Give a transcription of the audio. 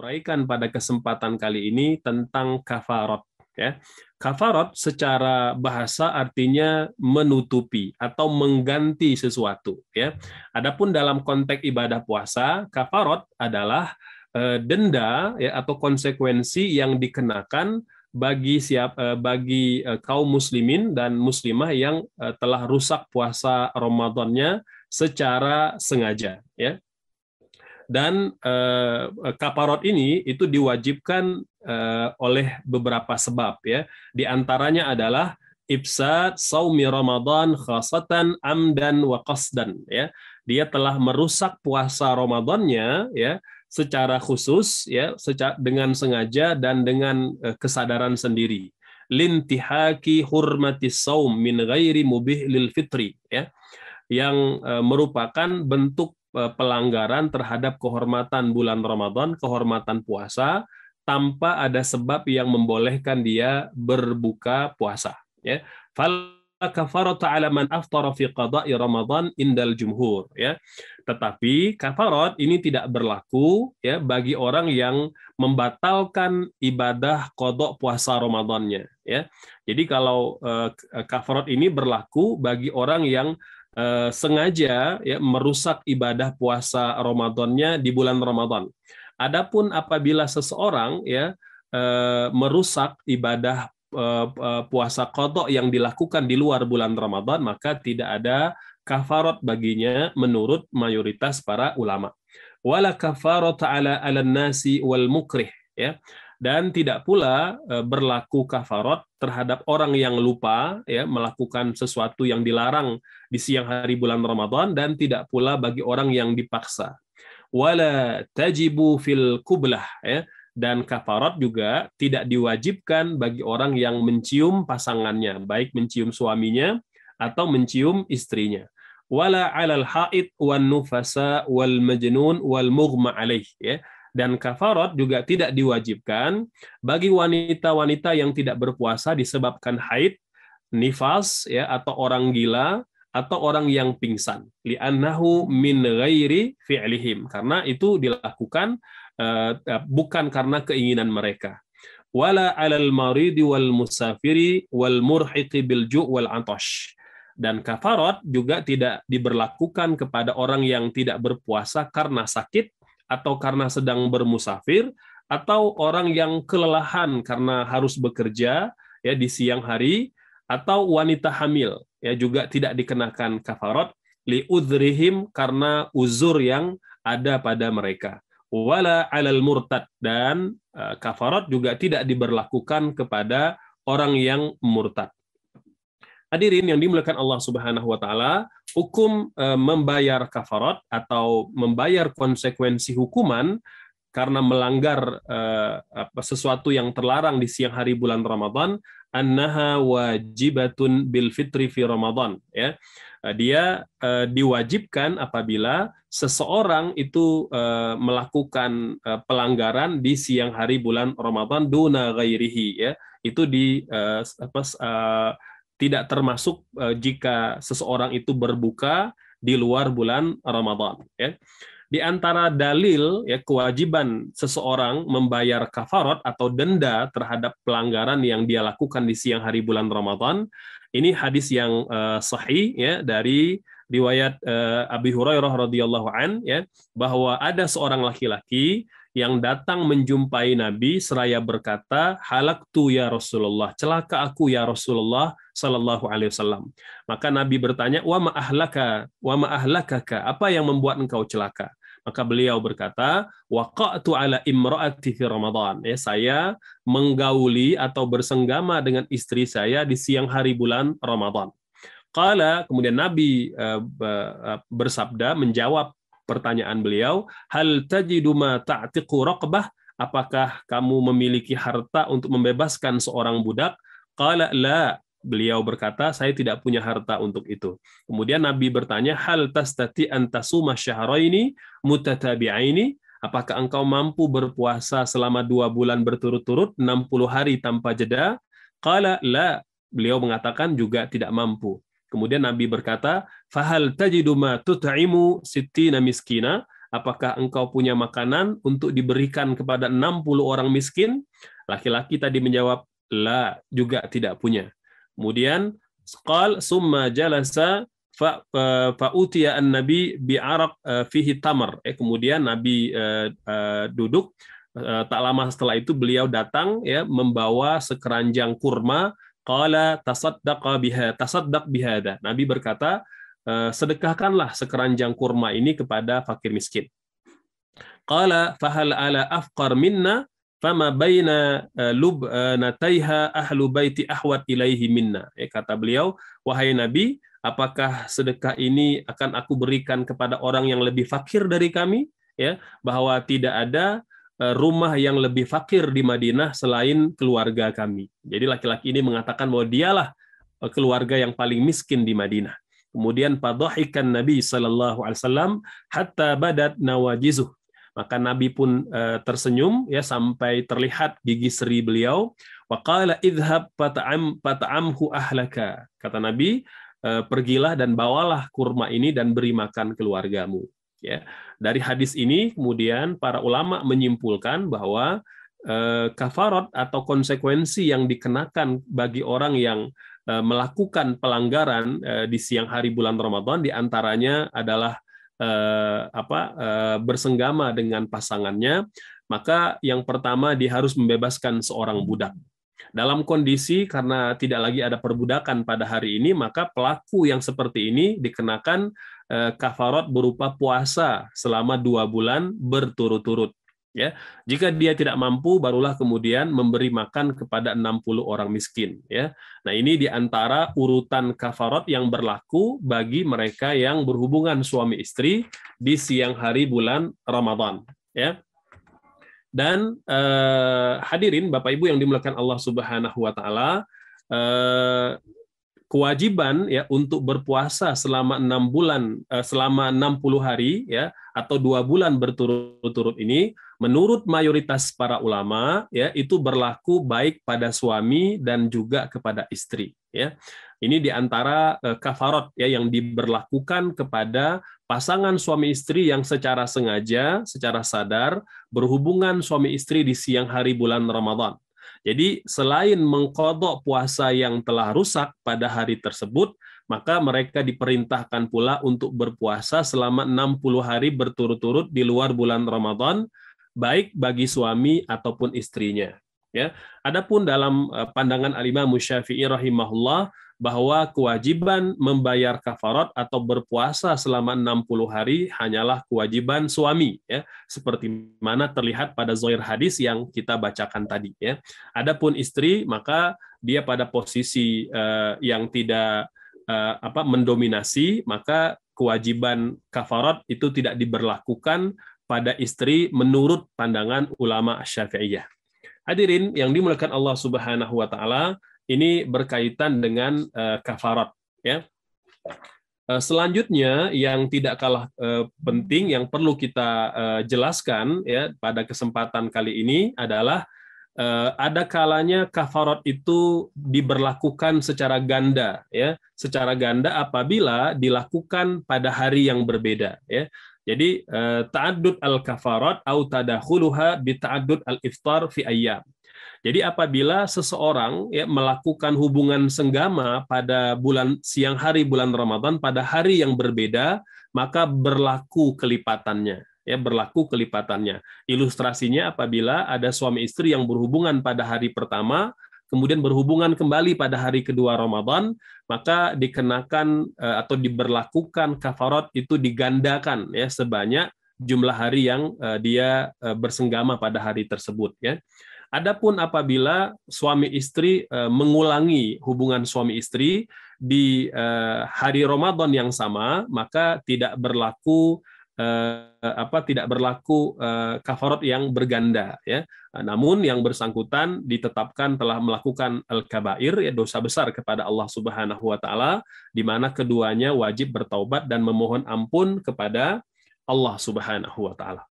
uraikan pada kesempatan kali ini tentang kafarot. Ya. Kafarot secara bahasa artinya menutupi atau mengganti sesuatu. Ya. Adapun dalam konteks ibadah puasa, kafarot adalah eh, denda ya, atau konsekuensi yang dikenakan bagi siap eh, bagi eh, kaum muslimin dan muslimah yang telah rusak puasa Ramadannya secara sengaja ya dan uh, kaparot ini itu diwajibkan uh, oleh beberapa sebab ya. Di antaranya adalah ifsad saumi Ramadan khasatan amdan wa qasdan ya. Dia telah merusak puasa Ramadannya ya secara khusus ya secara, dengan sengaja dan dengan uh, kesadaran sendiri lintihaki hurmati saum min ghairi mubih lil fitri ya yang merupakan bentuk Eh, pelanggaran terhadap kehormatan bulan Ramadan, kehormatan puasa tanpa ada sebab yang membolehkan dia berbuka puasa ya fal ala man aftara fi qada'i ramadan indal jumhur ya tetapi kafarat ini tidak berlaku ya bagi orang yang membatalkan ibadah kodok puasa Ramadannya ya jadi kalau uh, eh, kafarat ini berlaku bagi orang yang eh, sengaja ya merusak ibadah puasa Ramadannya di bulan Ramadan. Adapun apabila seseorang ya eh, merusak ibadah eh, eh puasa kodok yang dilakukan di luar bulan Ramadan, maka tidak ada kafarat baginya menurut mayoritas para ulama. Wala kafarat ala ala nasi wal mukrih ya dan tidak pula e, berlaku kafarot terhadap orang yang lupa ya melakukan sesuatu yang dilarang di siang hari bulan Ramadan dan tidak pula bagi orang yang dipaksa. Wala tajibu fil kublah ya dan kafarot juga tidak diwajibkan bagi orang yang mencium pasangannya, baik mencium suaminya atau mencium istrinya. Wala alal haid wan nufasa wal majnun wal mughma alaih ya dan kafarot juga tidak diwajibkan bagi wanita-wanita yang tidak berpuasa disebabkan haid, nifas, ya atau orang gila, atau orang yang pingsan. Li'annahu min ghairi fi'lihim. Karena itu dilakukan uh, bukan karena keinginan mereka. Wala alal maridi wal musafiri wal murhiqi bil ju' wal antosh dan kafarot juga tidak diberlakukan kepada orang yang tidak berpuasa karena sakit, atau karena sedang bermusafir atau orang yang kelelahan karena harus bekerja ya di siang hari atau wanita hamil ya juga tidak dikenakan kafarat liudrihim karena uzur yang ada pada mereka wala alal murtad dan eh, kafarat juga tidak diberlakukan kepada orang yang murtad Hadirin yang dimuliakan Allah Subhanahu wa taala, hukum e, membayar kafarat atau membayar konsekuensi hukuman karena melanggar e, sesuatu yang terlarang di siang hari bulan Ramadan, annaha wajibatun bil fitri fi Ramadan, ya. E, dia diwajibkan apabila seseorang itu melakukan pelanggaran di siang hari bulan Ramadan duna ghairihi, ya. Itu di apa tidak termasuk eh, jika seseorang itu berbuka di luar bulan Ramadan ya. Di antara dalil ya kewajiban seseorang membayar kafarat atau denda terhadap pelanggaran yang dia lakukan di siang hari bulan Ramadan, ini hadis yang uh, sahih ya dari riwayat uh, Abi Hurairah radhiyallahu an ya bahwa ada seorang laki-laki yang datang menjumpai Nabi seraya berkata halak tu ya Rasulullah celaka aku ya Rasulullah sallallahu alaihi wasallam maka Nabi bertanya wa ma ahlaka wa ma ahlakaka apa yang membuat engkau celaka maka beliau berkata waqa'tu ala imraati fi ramadan ya saya menggauli atau bersenggama dengan istri saya di siang hari bulan Ramadan Kala kemudian Nabi eh, eh, bersabda menjawab pertanyaan beliau, hal tajidu ma ta'tiqu raqbah? Apakah kamu memiliki harta untuk membebaskan seorang budak? Kala la. Beliau berkata, saya tidak punya harta untuk itu. Kemudian Nabi bertanya, hal tas tastati antasuma syahraini mutatabi'aini? Apakah engkau mampu berpuasa selama dua bulan berturut-turut 60 hari tanpa jeda? Kala la. Beliau mengatakan juga tidak mampu. Kemudian Nabi berkata, "Fahal tajidu ma tut'imu sittina miskina?" Apakah engkau punya makanan untuk diberikan kepada 60 orang miskin? Laki-laki tadi menjawab, "La, juga tidak punya." Kemudian qal summa jalasa fa e, utiya an-nabi araq e, fihi tamar. Eh, kemudian Nabi eh, eh, duduk e, tak lama setelah itu beliau datang ya membawa sekeranjang kurma Qala tasaddaqa biha, tasaddaq bihada. Nabi berkata, eh, sedekahkanlah sekeranjang kurma ini kepada fakir miskin. Qala fahal ala afqar minna fama baina eh, lub nataiha ahlu baiti ahwat ilaihi minna. Ya, kata beliau, wahai Nabi, apakah sedekah ini akan aku berikan kepada orang yang lebih fakir dari kami? Ya, bahwa tidak ada Eh, rumah yang lebih fakir di Madinah selain keluarga kami. Jadi laki-laki ini mengatakan bahwa dialah eh, keluarga yang paling miskin di Madinah. Kemudian padahikan Nabi Sallallahu Alaihi Wasallam hatta badat nawajizuh. Maka Nabi pun eh, tersenyum ya sampai terlihat gigi seri beliau. Wakailah idhab pata'am pata'amhu ahlaka. Kata Nabi, pergilah dan bawalah kurma ini dan beri makan keluargamu. Ya, dari hadis ini kemudian para ulama menyimpulkan bahwa eh, kafarot atau konsekuensi yang dikenakan bagi orang yang eh, melakukan pelanggaran eh, di siang hari bulan Ramadan diantaranya adalah apa bersenggama dengan pasangannya maka yang pertama dia harus membebaskan seorang budak dalam kondisi karena tidak lagi ada perbudakan pada hari ini, maka pelaku yang seperti ini dikenakan eh, kafarot berupa puasa selama dua bulan berturut-turut. Ya, jika dia tidak mampu, barulah kemudian memberi makan kepada 60 orang miskin. Ya, nah ini diantara urutan kafarot yang berlaku bagi mereka yang berhubungan suami istri di siang hari bulan Ramadan. Ya, dan uh, hadirin Bapak Ibu yang dimuliakan Allah Subhanahu wa taala, uh, kewajiban ya untuk berpuasa selama enam bulan uh, selama 60 hari ya atau dua bulan berturut-turut ini menurut mayoritas para ulama ya itu berlaku baik pada suami dan juga kepada istri ya. Ini diantara uh, kafarot ya yang diberlakukan kepada pasangan suami istri yang secara sengaja, secara sadar berhubungan suami istri di siang hari bulan Ramadan. Jadi selain mengkodok puasa yang telah rusak pada hari tersebut, maka mereka diperintahkan pula untuk berpuasa selama 60 hari berturut-turut di luar bulan Ramadan, baik bagi suami ataupun istrinya. Ya. Adapun dalam eh, pandangan Alimah Musyafi'i rahimahullah, bahwa kewajiban membayar kafarat atau berpuasa selama 60 hari hanyalah kewajiban suami ya seperti mana terlihat pada zohir hadis yang kita bacakan tadi ya adapun istri maka dia pada posisi uh, yang tidak uh, apa mendominasi maka kewajiban kafarat itu tidak diberlakukan pada istri menurut pandangan ulama Syafi'iyah Hadirin yang dimulakan Allah Subhanahu wa taala, ini berkaitan dengan uh, kafarat ya. Uh, selanjutnya yang tidak kalah uh, penting yang perlu kita uh, jelaskan ya pada kesempatan kali ini adalah uh, ada kalanya kafarat itu diberlakukan secara ganda ya, secara ganda apabila dilakukan pada hari yang berbeda ya. Jadi ta'addud al-kafarat atau tadakhuluha bi ta'adud al-iftar fi ayyam jadi apabila seseorang ya, melakukan hubungan senggama pada bulan siang hari bulan Ramadan pada hari yang berbeda, maka berlaku kelipatannya. Ya, berlaku kelipatannya. Ilustrasinya apabila ada suami istri yang berhubungan pada hari pertama, kemudian berhubungan kembali pada hari kedua Ramadan, maka dikenakan eh, atau diberlakukan kafarat itu digandakan ya sebanyak jumlah hari yang eh, dia eh, bersenggama pada hari tersebut ya. Adapun apabila suami istri eh, mengulangi hubungan suami istri di eh, hari Ramadan yang sama, maka tidak berlaku eh, apa tidak berlaku kafarat yang berganda ya. Namun yang bersangkutan ditetapkan telah melakukan al-kabair ya dosa besar kepada Allah Subhanahu wa taala di mana keduanya wajib bertaubat dan memohon ampun kepada Allah Subhanahu wa taala.